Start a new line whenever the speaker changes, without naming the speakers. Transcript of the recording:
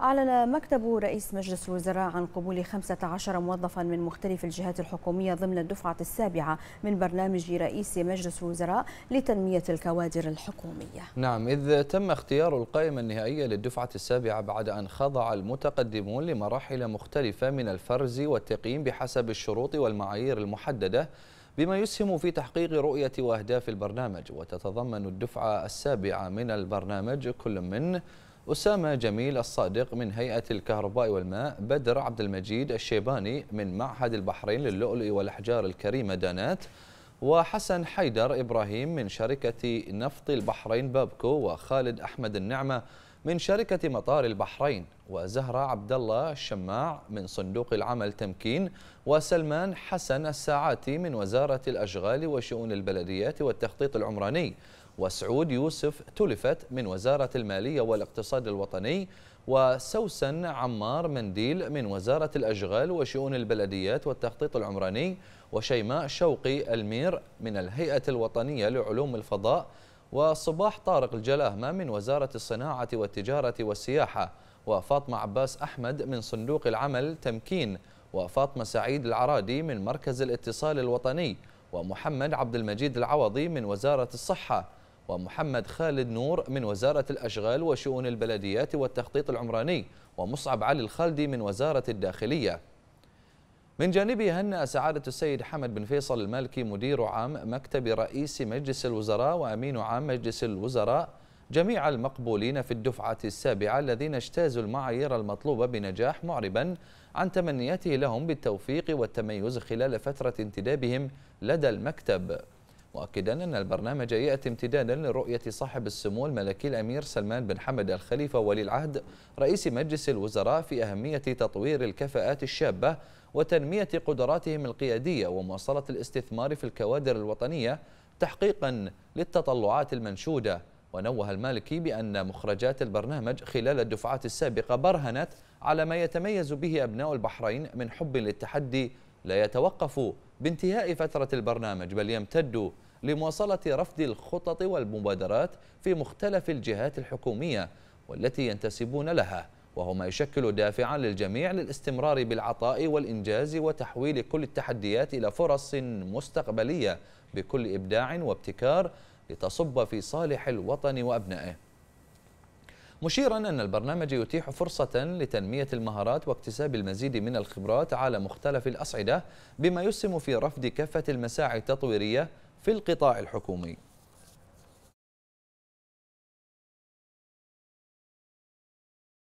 أعلن مكتب رئيس مجلس الوزراء عن قبول 15 موظفا من مختلف الجهات الحكومية ضمن الدفعة السابعة من برنامج رئيس مجلس الوزراء لتنمية الكوادر الحكومية نعم إذ تم اختيار القائمة النهائية للدفعة السابعة بعد أن خضع المتقدمون لمراحل مختلفة من الفرز والتقييم بحسب الشروط والمعايير المحددة بما يسهم في تحقيق رؤية وأهداف البرنامج وتتضمن الدفعة السابعة من البرنامج كل من أسامة جميل الصادق من هيئة الكهرباء والماء بدر عبد المجيد الشيباني من معهد البحرين للؤلؤ والأحجار الكريمة دانات وحسن حيدر إبراهيم من شركة نفط البحرين بابكو وخالد أحمد النعمة من شركة مطار البحرين وزهرة عبد الله الشماع من صندوق العمل تمكين وسلمان حسن الساعاتي من وزارة الأشغال وشؤون البلديات والتخطيط العمراني وسعود يوسف تلفت من وزارة المالية والاقتصاد الوطني وسوسن عمار منديل من وزارة الأشغال وشؤون البلديات والتخطيط العمراني وشيماء شوقي المير من الهيئة الوطنية لعلوم الفضاء وصباح طارق الجلاهمة من وزارة الصناعة والتجارة والسياحة وفاطمة عباس أحمد من صندوق العمل تمكين وفاطمة سعيد العرادي من مركز الاتصال الوطني ومحمد عبد المجيد العوضي من وزارة الصحة ومحمد خالد نور من وزارة الأشغال وشؤون البلديات والتخطيط العمراني ومصعب علي الخالدي من وزارة الداخلية من جانبه هنأ سعادة السيد حمد بن فيصل المالكي مدير عام مكتب رئيس مجلس الوزراء وأمين عام مجلس الوزراء جميع المقبولين في الدفعة السابعة الذين اجتازوا المعايير المطلوبة بنجاح معربا عن تمنياته لهم بالتوفيق والتميز خلال فترة انتدابهم لدى المكتب مؤكدا أن البرنامج يأتي امتدادا لرؤية صاحب السمو الملكي الأمير سلمان بن حمد الخليفة ولي العهد رئيس مجلس الوزراء في أهمية تطوير الكفاءات الشابة وتنمية قدراتهم القيادية ومواصلة الاستثمار في الكوادر الوطنية تحقيقا للتطلعات المنشودة ونوه المالكي بأن مخرجات البرنامج خلال الدفعات السابقة برهنت على ما يتميز به أبناء البحرين من حب للتحدي لا يتوقف بانتهاء فترة البرنامج بل يمتد لمواصلة رفض الخطط والمبادرات في مختلف الجهات الحكومية والتي ينتسبون لها وهو ما يشكل دافعا للجميع للاستمرار بالعطاء والإنجاز وتحويل كل التحديات إلى فرص مستقبلية بكل إبداع وابتكار لتصب في صالح الوطن وأبنائه مشيرا أن البرنامج يتيح فرصة لتنمية المهارات واكتساب المزيد من الخبرات على مختلف الأصعدة بما يسهم في رفض كافة المساعي التطويرية في القطاع الحكومي